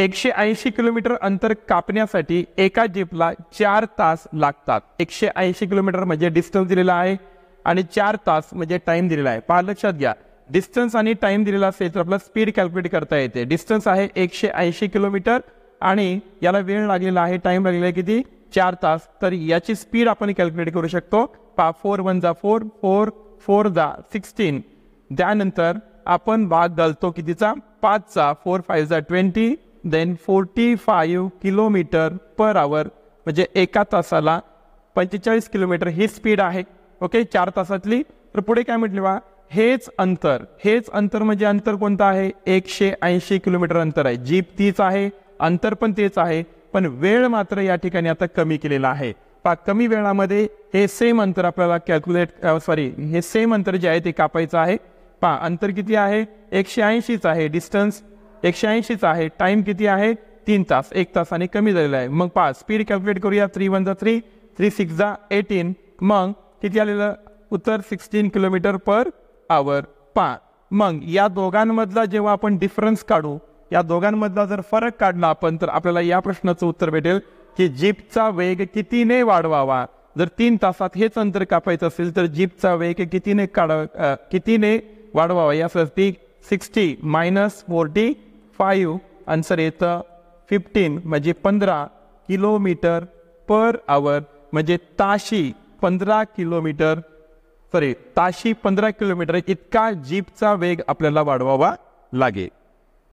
एकशे ऐंशी किलोमीटर अंतर कापण्यासाठी एका जीपला चार तास लागतात एकशे ऐंशी किलोमीटर म्हणजे डिस्टन्स दिलेला आहे आणि चार तास म्हणजे टाइम दिलेला आहे पहा लक्षात घ्या डिस्टन्स आणि टाइम दिलेला असेल तर आपला स्पीड कॅल्क्युलेट करता येते डिस्टन्स आहे एकशे ऐंशी किलोमीटर आणि याला वेळ लागलेला आहे टाइम लागलेला आहे किती चार तास तर याची स्पीड आपण कॅल्क्युलेट करू शकतो पा फोर वन जा फोर फोर फोर जा सिक्स्टीन त्यानंतर आपण भाग घालतो कितीचा पाचचा फोर फाईव्ह जा twenty then forty five kilometre per hour म्हणजे एका तासाला पंचेचाळीस किलोमीटर ही स्पीड आहे ओके चार तासातली तर पुढे काय म्हटले बा हेच अंतर हेच अंतर म्हणजे अंतर कोणतं आहे एकशे ऐंशी किलोमीटर अंतर आहे जीप तीच आहे अंतर पण तेच आहे पण वेळ मात्र या ठिकाणी आता कमी केलेला आहे पा कमी वेळामध्ये हे सेम अंतर आपल्याला कॅल्क्युलेट सॉरी हे सेम अंतर जे आहे ते कापायचं आहे पा अंतर किती आहे एकशे ऐंशीच आहे डिस्टन्स एकशे ऐंशीचा आहे टाईम किती आहे तीन तास एक तासाने कमी झालेला आहे मग पाच स्पीड कॅल्क्युलेट करूया थ्री वन जा थ्री थ्री सिक्स जा एटीन मग किती आलेलं उत्तर सिक्स्टीन किलोमीटर पर आवर पा मग या दोघांमधला जेव्हा आपण डिफरन्स काढू या दोघांमधला जर फरक काढला आपण तर आपल्याला या प्रश्नाचं उत्तर भेटेल की जीपचा वेग कितीने वाढवावा जर तीन तासात हेच अंतर कापायचं असेल तर जीपचा वेग कितीने काढा कितीने वाढवावा यासाठी sixty minus forty five answer येतं फिफ्टीन म्हणजे पंधरा किलोमीटर पर आवर म्हणजे ताशी पंधरा किलोमीटर सॉरी ताशी पंधरा किलोमीटर इतका जीपचा वेग आपल्याला वाढवावा लागेल